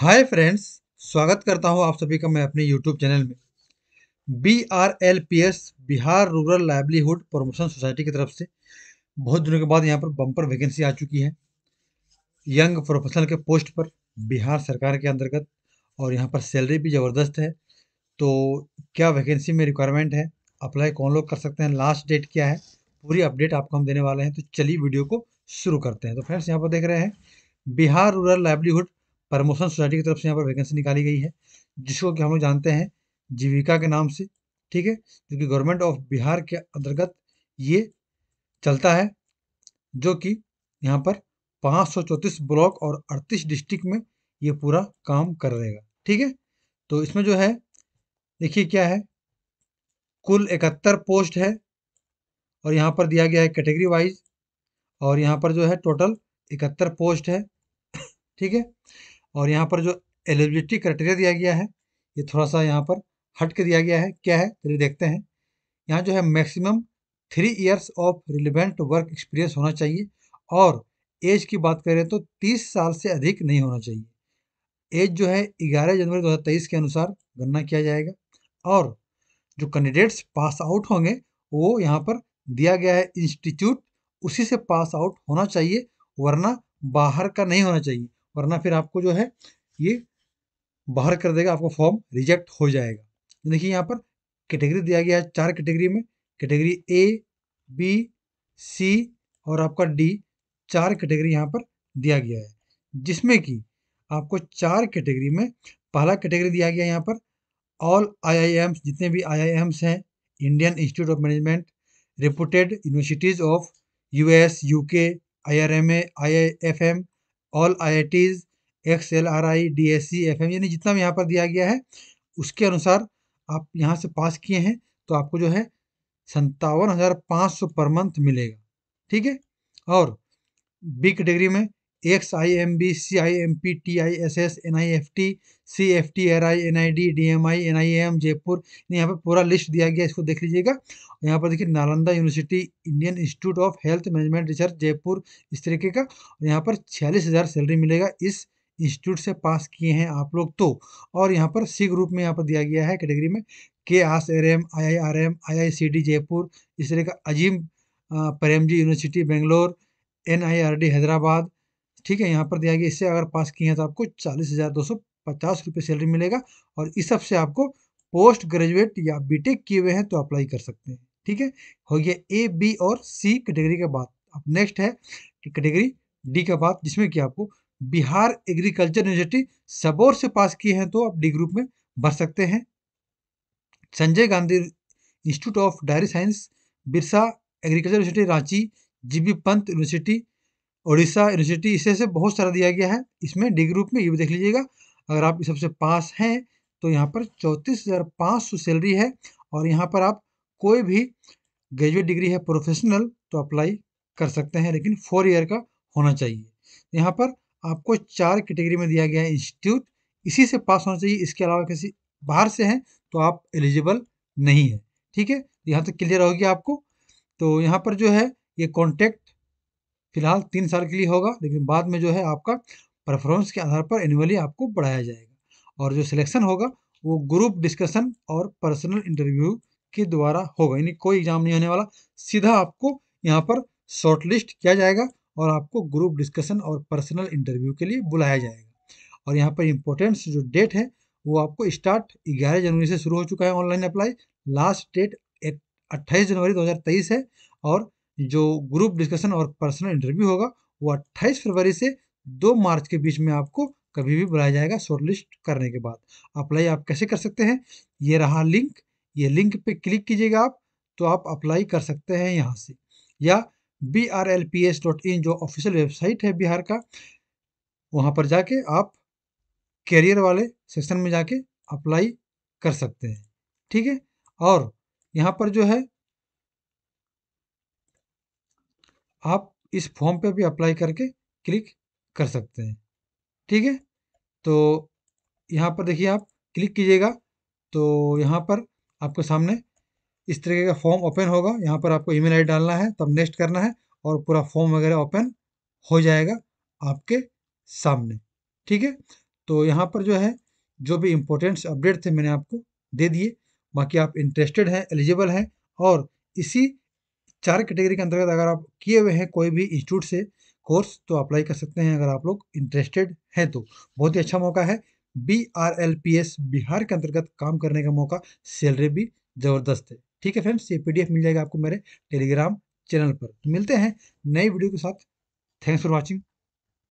hi friends स्वागत करता हूं आप सभी का मैं अपने यूट्यूब चैनल में B R L P S Bihar Rural Livelihood Promotion Society की तरफ से बहुत दिनों के बाद यहां पर बम्पर वैकेंसी आ चुकी है यंग प्रोफेशनल के पोस्ट पर बिहार सरकार के अंतर्गत और यहां पर सैलरी भी ज़बरदस्त है तो क्या वैकेंसी में रिक्वायरमेंट है अप्लाई कौन लोग कर सकते हैं लास्ट डेट क्या है पूरी अपडेट आपको हम देने वाले हैं तो चलिए वीडियो को शुरू करते हैं तो फ्रेंड्स यहाँ पर देख रहे हैं Bihar Rural Livelihood Promotion Society की तरफ से यहाँ पर वैकेंसी निकाली गई है जिसको कि हम लोग जानते हैं जीविका के नाम से ठीक है जो कि गवर्नमेंट ऑफ बिहार के अंतर्गत ये चलता है जो कि यहाँ पर पाँच ब्लॉक और अड़तीस डिस्ट्रिक्ट में ये पूरा काम कर रहेगा ठीक है तो इसमें जो है देखिए क्या है कुल इकहत्तर पोस्ट है और यहाँ पर दिया गया है कैटेगरी वाइज और यहाँ पर जो है टोटल इकहत्तर पोस्ट है ठीक है और यहाँ पर जो एलिजिबिलिटी क्राइटेरिया दिया गया है ये थोड़ा सा यहाँ पर हट के दिया गया है क्या है चलिए देखते हैं यहाँ जो है maximum three years of relevant work experience होना चाहिए और एज की बात करें तो तीस साल से अधिक नहीं होना चाहिए एज जो है ग्यारह जनवरी दो के अनुसार गणना किया जाएगा और जो कैंडिडेट्स पास आउट होंगे वो यहाँ पर दिया गया है इंस्टीट्यूट उसी से पास आउट होना चाहिए वरना बाहर का नहीं होना चाहिए वरना फिर आपको जो है ये बाहर कर देगा आपको फॉर्म रिजेक्ट हो जाएगा तो देखिए यहाँ पर कैटेगरी दिया गया है चार कैटेगरी में कैटेगरी ए बी सी और आपका डी चार कैटेगरी यहाँ पर दिया गया है जिसमें कि आपको चार कैटेगरी में पहला कैटेगरी दिया गया है यहाँ पर ऑल आईआईएम्स जितने भी आईआईएम्स हैं Indian institute of Management reported universities of US UK IRMA M all I I Ts X L R I D S C F M यानी जितना भी यहाँ पर दिया गया है उसके अनुसार आप यहाँ से पास किए हैं तो आपको जो है संतावन हज़ार पाँच सौ पर मंथ मिलेगा ठीक है और बी कैटेगरी में X I M B C I M P T I S S N I F T C F T R I N I D D M I N I M Jaipur यहाँ पर पूरा list दिया गया इसको देख लीजिएगा यहाँ पर देखिए Nalanda university Indian institute of health management research Jaipur इस तरीके का यहाँ पर छियालीस हज़ार सैलरी मिलेगा इस इंस्टीट्यूट से पास किए हैं आप लोग तो और यहाँ पर सी ग्रुप में यहाँ पर दिया गया है कैटेगरी में के आस एर M I I R M I I C D Jaipur इस तरह का Azim Premji university Bangalore N I R D Hyderabad ठीक है यहाँ पर दिया गया इससे अगर पास किए हैं तो आपको चालीस हज़ार दो सौ पचास रुपये सैलरी मिलेगा और इस सबसे आपको पोस्ट ग्रेजुएट या बीटेक किए हुए हैं तो अप्लाई कर सकते हैं ठीक है हो गया ए बी और सी कैटेगरी के बाद अब नेक्स्ट है कैटेगरी डी का बात जिसमें कि आपको बिहार एग्रीकल्चर यूनिवर्सिटी सबोर से पास किए हैं तो आप डी ग्रुप में भर सकते हैं Sanjay Gandhi institute of dairy science Birsa agriculture university Ranchi G B Pant university Orissa university इसे से बहुत सारा दिया गया है इसमें डिग्री ग्रुप में ये भी देख लीजिएगा अगर आप सबसे पास हैं तो यहाँ पर चौंतीस हज़ार पाँच सौ सैलरी है और यहाँ पर आप कोई भी ग्रेजुएट डिग्री है प्रोफेशनल तो अप्लाई कर सकते हैं लेकिन फोर ईयर का होना चाहिए यहाँ पर आपको चार कैटेगरी में दिया गया है इंस्टीट्यूट इसी से पास होना चाहिए इसके अलावा किसी बाहर से हैं तो आप एलिजिबल नहीं है ठीक है यहाँ तक क्लियर होगी आपको तो यहाँ पर जो है ये कॉन्टैक्ट फिलहाल तीन साल के लिए होगा लेकिन बाद में जो है आपका परफॉर्मेंस के आधार पर एनुअली आपको बढ़ाया जाएगा और जो सिलेक्शन होगा वो ग्रुप डिस्कशन और पर्सनल इंटरव्यू के द्वारा होगा यानी कोई एग्जाम नहीं होने वाला सीधा आपको यहाँ पर शॉर्टलिस्ट किया जाएगा और आपको ग्रुप डिस्कशन और पर्सनल इंटरव्यू के लिए बुलाया जाएगा और यहाँ पर इम्पोर्टेंस जो डेट है वो आपको स्टार्ट ग्यारह जनवरी से शुरू हो चुका है ऑनलाइन अप्लाई लास्ट डेट अट्ठाईस जनवरी 2023 है और जो ग्रुप डिस्कशन और पर्सनल इंटरव्यू होगा वो 28 फरवरी से 2 मार्च के बीच में आपको कभी भी बुलाया जाएगा शॉर्ट लिस्ट करने के बाद अप्लाई आप कैसे कर सकते हैं ये रहा लिंक ये लिंक पे क्लिक कीजिएगा आप तो आप अप्लाई कर सकते हैं यहाँ से या B R L P S dot in जो ऑफिशियल वेबसाइट है बिहार का वहाँ पर जाके आप कैरियर वाले सेक्शन में जाके अप्लाई कर सकते हैं ठीक है और यहाँ पर जो है आप इस फॉर्म पे भी अप्लाई करके क्लिक कर सकते हैं ठीक है तो यहाँ पर देखिए आप क्लिक कीजिएगा तो यहाँ पर आपके सामने इस तरीके का फॉर्म ओपन होगा यहाँ पर आपको ईमेल आईडी डालना है तब नेक्स्ट करना है और पूरा फॉर्म वगैरह ओपन हो जाएगा आपके सामने ठीक है तो यहाँ पर जो है जो भी इम्पोर्टेंट्स अपडेट थे मैंने आपको दे दिए बाकी आप इंटरेस्टेड हैं एलिजिबल हैं और इसी चार कैटेगरी के अंतर्गत अगर आप किए हुए हैं कोई भी इंस्टीट्यूट से कोर्स तो अप्लाई कर सकते हैं अगर आप लोग इंटरेस्टेड हैं तो बहुत ही अच्छा मौका है B R L P S Bihar के अंतर्गत काम करने का मौका सैलरी भी ज़बरदस्त है ठीक है फ्रेंड्स ये पीडीएफ मिल जाएगा आपको मेरे टेलीग्राम चैनल पर तो मिलते हैं नई वीडियो के साथ थैंक्स फॉर वॉचिंग